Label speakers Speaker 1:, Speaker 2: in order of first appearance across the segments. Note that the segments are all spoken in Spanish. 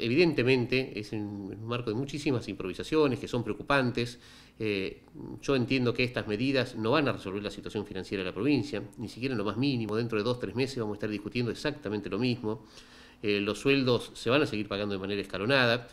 Speaker 1: Evidentemente es un marco de muchísimas improvisaciones que son preocupantes. Eh, yo entiendo que estas medidas no van a resolver la situación financiera de la provincia, ni siquiera en lo más mínimo. Dentro de dos, tres meses vamos a estar discutiendo exactamente lo mismo. Eh, los sueldos se van a seguir pagando de manera escalonada.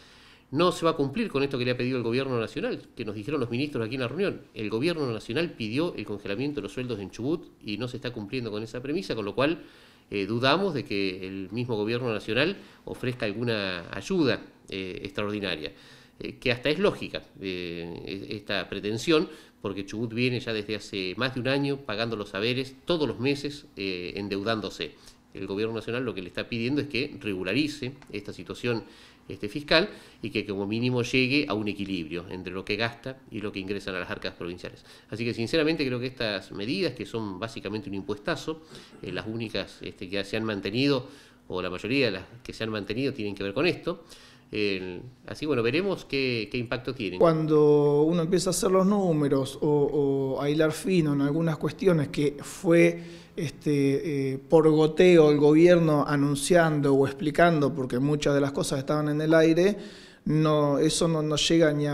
Speaker 1: No se va a cumplir con esto que le ha pedido el Gobierno Nacional, que nos dijeron los ministros aquí en la reunión. El Gobierno Nacional pidió el congelamiento de los sueldos en Chubut y no se está cumpliendo con esa premisa, con lo cual eh, dudamos de que el mismo gobierno nacional ofrezca alguna ayuda eh, extraordinaria, eh, que hasta es lógica esta pretensión, porque Chubut viene ya desde hace más de un año pagando los saberes todos los meses endeudándose el gobierno nacional lo que le está pidiendo es que regularice esta situación este, fiscal y que como mínimo llegue a un equilibrio entre lo que gasta y lo que ingresan a las arcas provinciales. Así que sinceramente creo que estas medidas, que son básicamente un impuestazo, eh, las únicas este, que se han mantenido o la mayoría de las que se han mantenido tienen que ver con esto, así bueno, veremos qué, impacto tiene.
Speaker 2: Cuando uno empieza a hacer los números o, a hilar fino en algunas cuestiones que fue este, eh, por goteo el gobierno anunciando o explicando, porque muchas de las cosas estaban en el aire, no, eso no, llega ni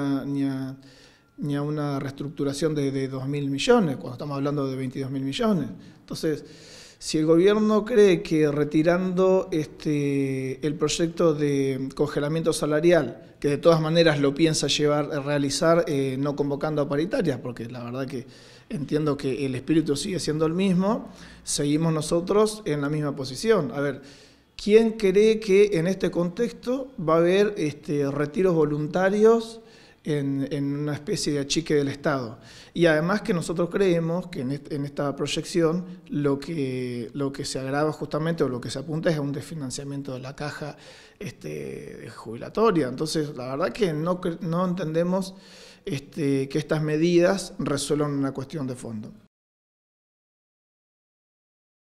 Speaker 2: a, una reestructuración de, de 2.000 millones, cuando estamos hablando de 22.000 millones. Entonces, si el gobierno cree que retirando este, el proyecto de congelamiento salarial, que de todas maneras lo piensa llevar, realizar, eh, no convocando a paritarias, porque la verdad que entiendo que el espíritu sigue siendo el mismo, seguimos nosotros en la misma posición. A ver, ¿quién cree que en este contexto va a haber este, retiros voluntarios? en, una especie de achique del Estado. Y además que nosotros creemos que en, esta proyección lo que, lo que se agrava justamente o lo que se apunta es a un desfinanciamiento de la caja este, jubilatoria. Entonces, la verdad que no, entendemos este, que estas medidas resuelvan una cuestión de fondo.